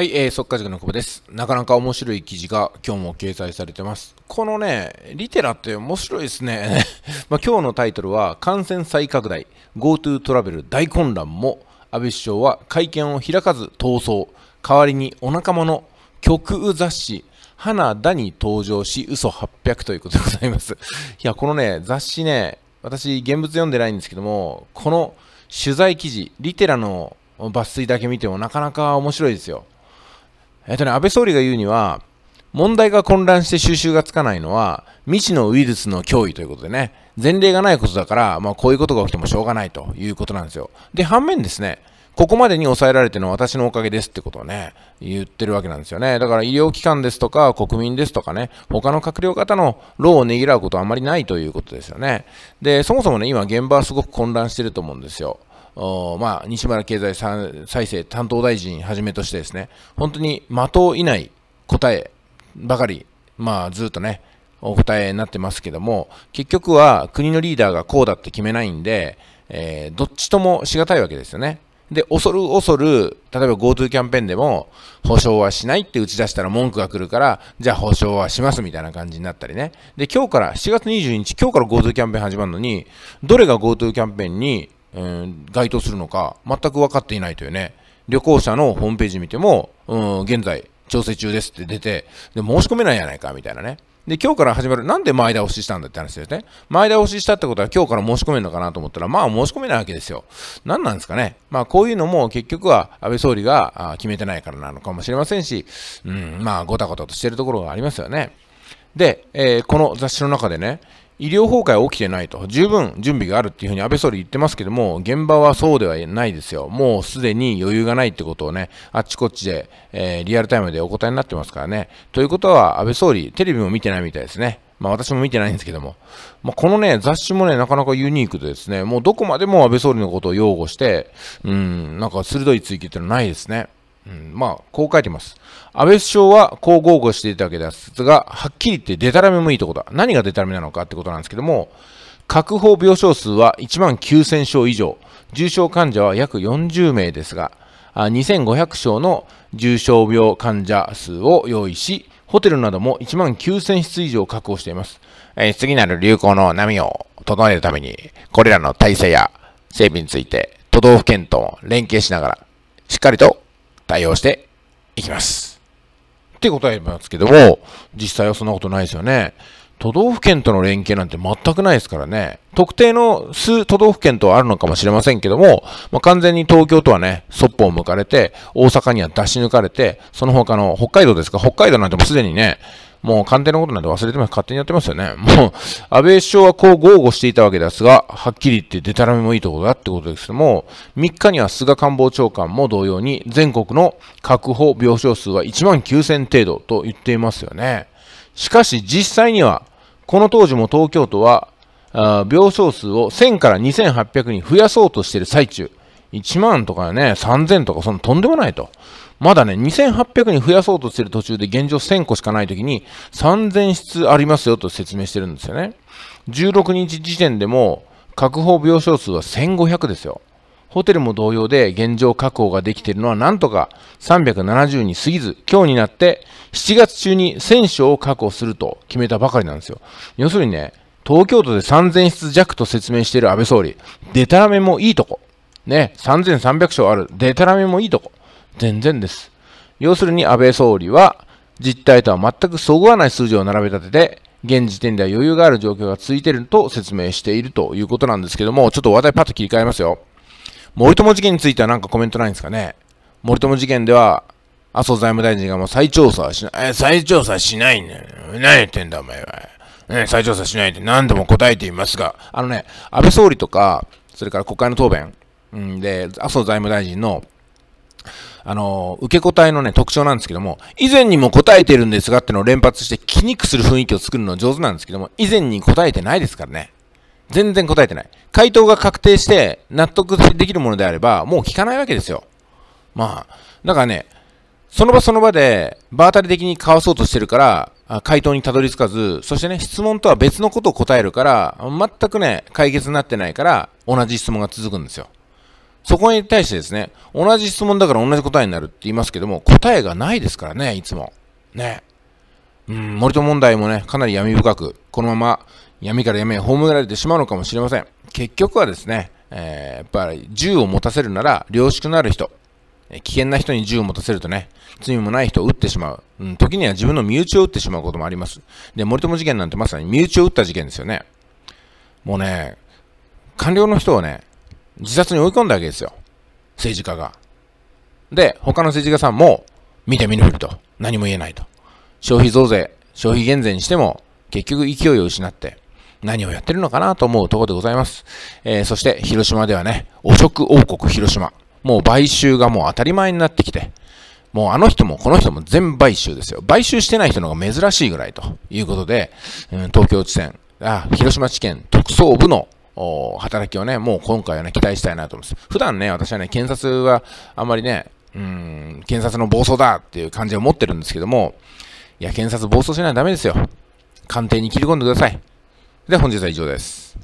はい、えー、速稼塾の久保です。なかなか面白い記事が今日も掲載されてます。このね、リテラって面白いですね。まあ、今日のタイトルは、感染再拡大、GoTo トラベル大混乱も、安倍首相は会見を開かず逃走、代わりにお仲間の極右雑誌、花田に登場し、嘘800ということでございます。いや、このね、雑誌ね、私、現物読んでないんですけども、この取材記事、リテラの抜粋だけ見てもなかなか面白いですよ。えっとね、安倍総理が言うには、問題が混乱して収拾がつかないのは未知のウイルスの脅威ということでね、前例がないことだから、まあ、こういうことが起きてもしょうがないということなんですよ。で、反面ですね、ここまでに抑えられてるのは私のおかげですってことをね、言ってるわけなんですよね。だから医療機関ですとか国民ですとかね、他の閣僚方の労をねぎらうことはあまりないということですよね。で、そもそもね、今現場はすごく混乱してると思うんですよ。まあ、西村経済再生担当大臣はじめとしてですね、本当に的をいない答えばかり、まあ、ずっとね、お答えになってますけども、結局は国のリーダーがこうだって決めないんで、えー、どっちともしがたいわけですよね。で、恐る恐る、例えば GoTo キャンペーンでも、保証はしないって打ち出したら文句が来るから、じゃあ保証はしますみたいな感じになったりね。で、今日から、7月22日、今日から GoTo キャンペーン始まるのに、どれが GoTo キャンペーンに該当するのか、全く分かっていないというね、旅行者のホームページ見ても、うん、現在、調整中ですって出て、で、申し込めないやないか、みたいなね。で、今日から始まる、なんで前倒ししたんだって話ですね。前倒ししたってことは今日から申し込めるのかなと思ったら、まあ申し込めないわけですよ。何なんですかね。まあこういうのも結局は安倍総理が決めてないからなのかもしれませんし、うん、まあごたごたとしてるところがありますよね。で、えー、この雑誌の中でね、医療崩壊は起きてないと、十分準備があるっていうふうに安倍総理言ってますけども、現場はそうではないですよ、もうすでに余裕がないってことをね、あっちこっちで、えー、リアルタイムでお答えになってますからね。ということは、安倍総理、テレビも見てないみたいですね。まあ私も見てないんですけども、まあ、このね、雑誌もね、なかなかユニークでですね、もうどこまでも安倍総理のことを擁護して、うん、なんか鋭い追及っていうのはないですね。うん、まあ、こう書いてます。安倍首相はこう豪語していたわけですが、はっきり言ってデタラメもいいとこだ。何がデタラメなのかってことなんですけども、確保病床数は1万9000床以上、重症患者は約40名ですが、2500床の重症病患者数を用意し、ホテルなども1万9000室以上確保しています。えー、次なる流行の波を整えるために、これらの体制や整備について、都道府県と連携しながら、しっかりと対応していきます。って答えますけども、実際はそんなことないですよね。都道府県との連携なんて全くないですからね。特定の数都道府県とはあるのかもしれませんけども、まあ、完全に東京とはね、そっぽを向かれて、大阪には出し抜かれて、その他の北海道ですか、北海道なんてもうすでにね、もう官邸のことなんて忘れてます。勝手にやってますよね。もう、安倍首相はこう豪語していたわけですが、はっきり言ってデタラメもいいところだってことですけども、3日には菅官房長官も同様に、全国の確保病床数は1万9000程度と言っていますよね。しかし実際には、この当時も東京都は、病床数を1000から2800人増やそうとしている最中、1万とかね、3000とか、そのとんでもないと。まだね、2800に増やそうとしてる途中で現状1000個しかないときに、3000室ありますよと説明してるんですよね。16日時点でも、確保病床数は1500ですよ。ホテルも同様で現状確保ができているのはなんとか370に過ぎず、今日になって7月中に1000床を確保すると決めたばかりなんですよ。要するにね、東京都で3000室弱と説明している安倍総理、デタラメもいいとこ。ね、3300床ある。デタラメもいいとこ。全然です。要するに安倍総理は、実態とは全くそぐわない数字を並べ立てて、現時点では余裕がある状況が続いていると説明しているということなんですけども、ちょっと話題パッと切り替えますよ。森友事件についてはなんかコメントないんですかね。森友事件では、麻生財務大臣がもう再調査しない、再調査しないんだよ。何言ってんだお前は。ね、再調査しないって何度も答えていますが、あのね、安倍総理とか、それから国会の答弁、うん、で、麻生財務大臣の、あの、受け答えのね、特徴なんですけども、以前にも答えてるんですがってのを連発して気にくする雰囲気を作るの上手なんですけども、以前に答えてないですからね。全然答えてない。回答が確定して納得できるものであれば、もう聞かないわけですよ。まあ、だからね、その場その場で場当たり的にかわそうとしてるから、回答にたどり着かず、そしてね、質問とは別のことを答えるから、全くね、解決になってないから、同じ質問が続くんですよ。そこに対してですね、同じ質問だから同じ答えになるって言いますけども、答えがないですからね、いつも。ね。うん、森友問題もね、かなり闇深く、このまま闇から闇へ葬られてしまうのかもしれません。結局はですね、えー、やっぱり銃を持たせるなら、良識のある人、危険な人に銃を持たせるとね、罪もない人を撃ってしまう。うん、時には自分の身内を撃ってしまうこともあります。で、森友事件なんてまさに身内を撃った事件ですよね。もうね、官僚の人をね、自殺に追い込んだわけですよ。政治家が。で、他の政治家さんも、見て見ぬふりと。何も言えないと。消費増税、消費減税にしても、結局勢いを失って、何をやってるのかなと思うところでございます。えー、そして、広島ではね、汚職王国広島。もう買収がもう当たり前になってきて、もうあの人もこの人も全買収ですよ。買収してない人の方が珍しいぐらいということで、うん、東京地検、あ、広島地検特捜部の働きをね、もう今回はね、期待したいなと思います。普段ね、私はね、検察はあんまりね、うん、検察の暴走だっていう感じを持ってるんですけども、いや、検察暴走しないとダメですよ。官邸に切り込んでください。で、本日は以上です。